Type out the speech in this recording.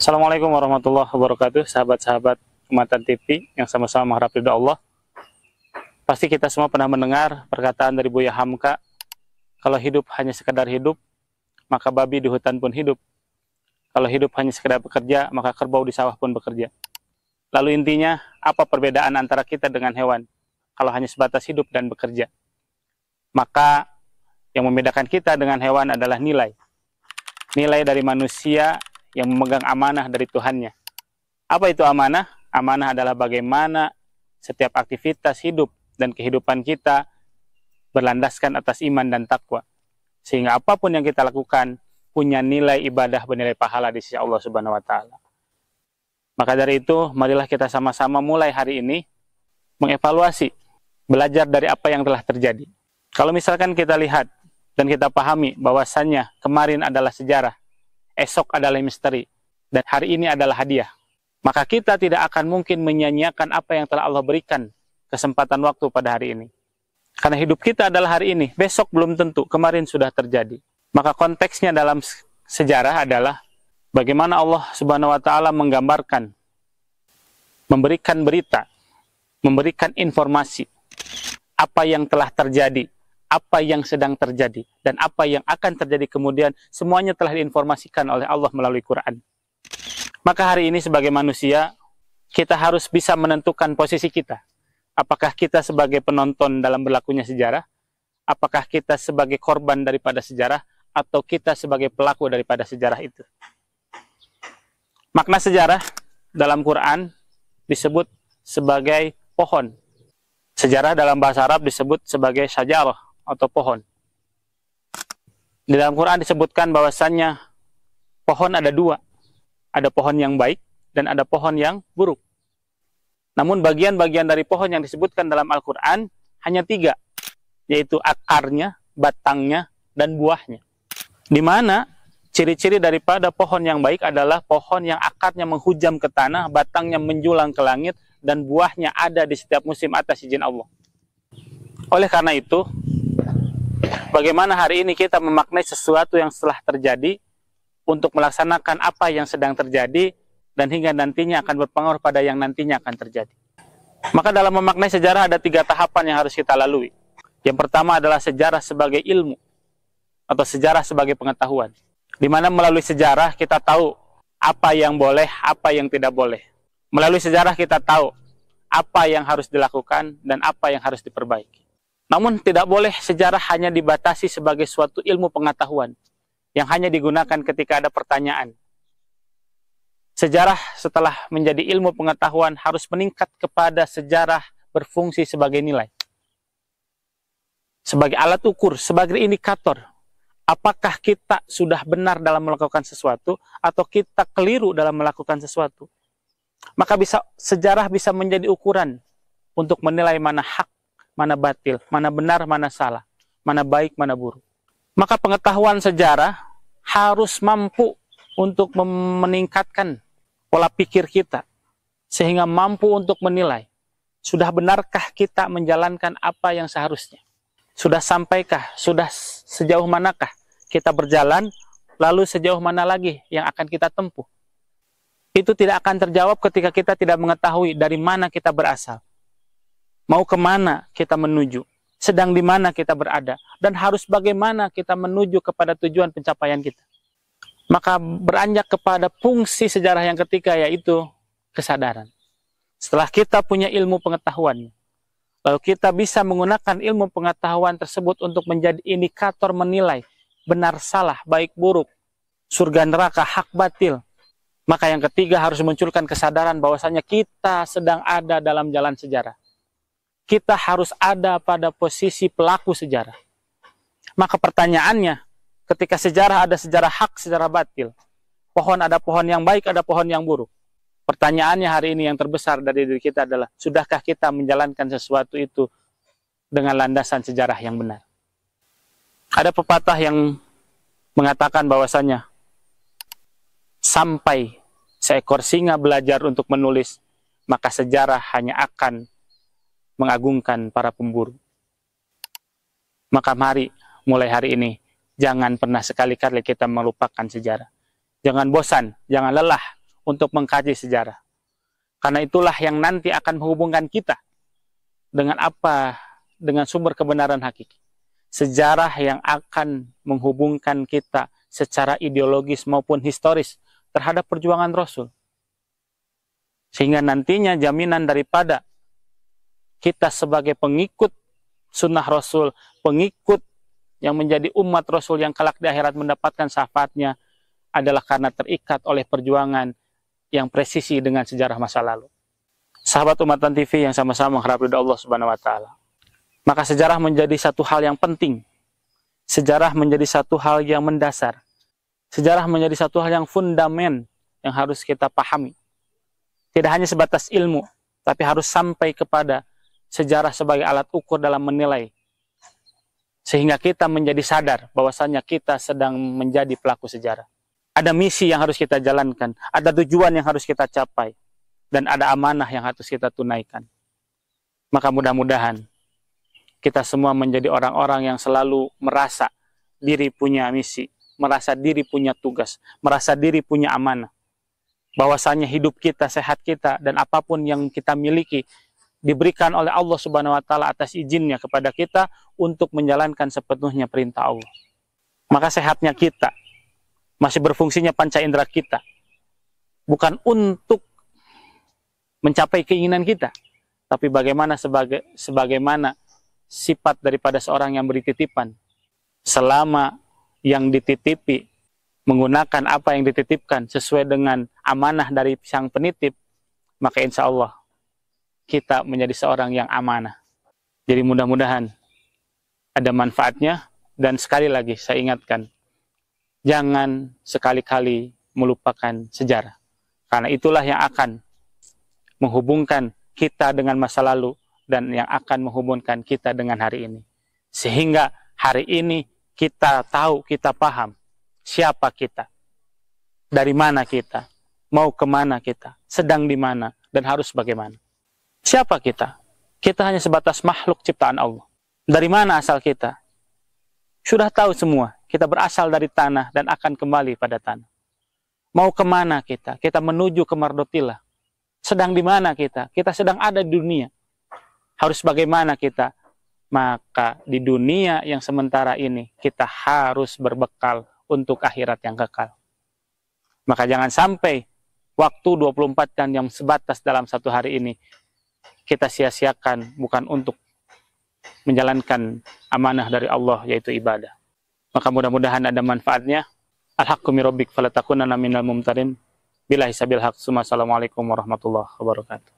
Assalamualaikum warahmatullahi wabarakatuh, sahabat-sahabat Kematan TV yang sama-sama mengharap ridha Allah. Pasti kita semua pernah mendengar perkataan dari Buya Hamka, kalau hidup hanya sekedar hidup, maka babi di hutan pun hidup. Kalau hidup hanya sekedar bekerja, maka kerbau di sawah pun bekerja. Lalu intinya, apa perbedaan antara kita dengan hewan? kalau hanya sebatas hidup dan bekerja. Maka yang membedakan kita dengan hewan adalah nilai. Nilai dari manusia yang memegang amanah dari Tuhannya. Apa itu amanah? Amanah adalah bagaimana setiap aktivitas hidup dan kehidupan kita berlandaskan atas iman dan takwa. Sehingga apapun yang kita lakukan punya nilai ibadah bernilai pahala di sisi Allah Subhanahu wa taala. Maka dari itu, marilah kita sama-sama mulai hari ini mengevaluasi belajar dari apa yang telah terjadi. Kalau misalkan kita lihat dan kita pahami bahwasannya kemarin adalah sejarah, esok adalah misteri, dan hari ini adalah hadiah, maka kita tidak akan mungkin menyanyiakan apa yang telah Allah berikan kesempatan waktu pada hari ini. Karena hidup kita adalah hari ini, besok belum tentu, kemarin sudah terjadi. Maka konteksnya dalam sejarah adalah bagaimana Allah Subhanahu wa taala menggambarkan memberikan berita, memberikan informasi apa yang telah terjadi, apa yang sedang terjadi, dan apa yang akan terjadi kemudian, semuanya telah diinformasikan oleh Allah melalui Quran. Maka hari ini sebagai manusia, kita harus bisa menentukan posisi kita. Apakah kita sebagai penonton dalam berlakunya sejarah? Apakah kita sebagai korban daripada sejarah? Atau kita sebagai pelaku daripada sejarah itu? Makna sejarah dalam Quran disebut sebagai pohon Sejarah dalam bahasa Arab disebut sebagai syajarah atau pohon. Di dalam Quran disebutkan bahwasannya pohon ada dua. Ada pohon yang baik dan ada pohon yang buruk. Namun bagian-bagian dari pohon yang disebutkan dalam Al-Quran hanya tiga, yaitu akarnya, batangnya, dan buahnya. Di mana ciri-ciri daripada pohon yang baik adalah pohon yang akarnya menghujam ke tanah, batangnya menjulang ke langit, dan buahnya ada di setiap musim atas izin Allah. Oleh karena itu, bagaimana hari ini kita memaknai sesuatu yang setelah terjadi untuk melaksanakan apa yang sedang terjadi dan hingga nantinya akan berpengaruh pada yang nantinya akan terjadi. Maka dalam memaknai sejarah ada tiga tahapan yang harus kita lalui. Yang pertama adalah sejarah sebagai ilmu atau sejarah sebagai pengetahuan. Di mana melalui sejarah kita tahu apa yang boleh, apa yang tidak boleh. Melalui sejarah kita tahu apa yang harus dilakukan dan apa yang harus diperbaiki. Namun tidak boleh sejarah hanya dibatasi sebagai suatu ilmu pengetahuan yang hanya digunakan ketika ada pertanyaan. Sejarah setelah menjadi ilmu pengetahuan harus meningkat kepada sejarah berfungsi sebagai nilai. Sebagai alat ukur, sebagai indikator. Apakah kita sudah benar dalam melakukan sesuatu atau kita keliru dalam melakukan sesuatu? maka bisa sejarah bisa menjadi ukuran untuk menilai mana hak, mana batil, mana benar, mana salah, mana baik, mana buruk. Maka pengetahuan sejarah harus mampu untuk meningkatkan pola pikir kita sehingga mampu untuk menilai sudah benarkah kita menjalankan apa yang seharusnya. Sudah sampaikah, sudah sejauh manakah kita berjalan, lalu sejauh mana lagi yang akan kita tempuh itu tidak akan terjawab ketika kita tidak mengetahui dari mana kita berasal. Mau kemana kita menuju, sedang di mana kita berada, dan harus bagaimana kita menuju kepada tujuan pencapaian kita. Maka beranjak kepada fungsi sejarah yang ketiga yaitu kesadaran. Setelah kita punya ilmu pengetahuan, lalu kita bisa menggunakan ilmu pengetahuan tersebut untuk menjadi indikator menilai benar salah, baik buruk, surga neraka, hak batil, maka yang ketiga harus munculkan kesadaran bahwasanya kita sedang ada dalam jalan sejarah. Kita harus ada pada posisi pelaku sejarah. Maka pertanyaannya, ketika sejarah ada sejarah hak, sejarah batil. Pohon ada pohon yang baik, ada pohon yang buruk. Pertanyaannya hari ini yang terbesar dari diri kita adalah, sudahkah kita menjalankan sesuatu itu dengan landasan sejarah yang benar? Ada pepatah yang mengatakan bahwasanya sampai seekor singa belajar untuk menulis, maka sejarah hanya akan mengagungkan para pemburu. Maka mari, mulai hari ini, jangan pernah sekali-kali kita melupakan sejarah. Jangan bosan, jangan lelah untuk mengkaji sejarah. Karena itulah yang nanti akan menghubungkan kita dengan apa, dengan sumber kebenaran hakiki. Sejarah yang akan menghubungkan kita secara ideologis maupun historis terhadap perjuangan Rasul. Sehingga nantinya jaminan daripada kita sebagai pengikut sunnah Rasul, pengikut yang menjadi umat Rasul yang kelak di akhirat mendapatkan syafaatnya adalah karena terikat oleh perjuangan yang presisi dengan sejarah masa lalu. Sahabat Umatan TV yang sama-sama mengharap ridha Allah Subhanahu wa taala. Maka sejarah menjadi satu hal yang penting. Sejarah menjadi satu hal yang mendasar Sejarah menjadi satu hal yang fundament yang harus kita pahami. Tidak hanya sebatas ilmu, tapi harus sampai kepada sejarah sebagai alat ukur dalam menilai. Sehingga kita menjadi sadar bahwasanya kita sedang menjadi pelaku sejarah. Ada misi yang harus kita jalankan, ada tujuan yang harus kita capai, dan ada amanah yang harus kita tunaikan. Maka mudah-mudahan kita semua menjadi orang-orang yang selalu merasa diri punya misi, merasa diri punya tugas, merasa diri punya amanah. Bahwasanya hidup kita, sehat kita, dan apapun yang kita miliki diberikan oleh Allah Subhanahu wa taala atas izinnya kepada kita untuk menjalankan sepenuhnya perintah Allah. Maka sehatnya kita masih berfungsinya panca indera kita bukan untuk mencapai keinginan kita, tapi bagaimana sebagai sebagaimana sifat daripada seorang yang beri titipan selama yang dititipi menggunakan apa yang dititipkan sesuai dengan amanah dari sang penitip, maka insya Allah kita menjadi seorang yang amanah. Jadi mudah-mudahan ada manfaatnya dan sekali lagi saya ingatkan, jangan sekali-kali melupakan sejarah. Karena itulah yang akan menghubungkan kita dengan masa lalu dan yang akan menghubungkan kita dengan hari ini. Sehingga hari ini kita tahu, kita paham siapa kita, dari mana kita, mau kemana kita, sedang di mana, dan harus bagaimana. Siapa kita? Kita hanya sebatas makhluk ciptaan Allah. Dari mana asal kita? Sudah tahu semua, kita berasal dari tanah dan akan kembali pada tanah. Mau kemana kita? Kita menuju ke Mardotila. Sedang di mana kita? Kita sedang ada di dunia. Harus bagaimana kita? maka di dunia yang sementara ini kita harus berbekal untuk akhirat yang kekal. Maka jangan sampai waktu 24 jam yang sebatas dalam satu hari ini kita sia-siakan bukan untuk menjalankan amanah dari Allah yaitu ibadah. Maka mudah-mudahan ada manfaatnya. al rabbik minal mumtarin. Bila hisabil haq. Assalamualaikum warahmatullahi wabarakatuh.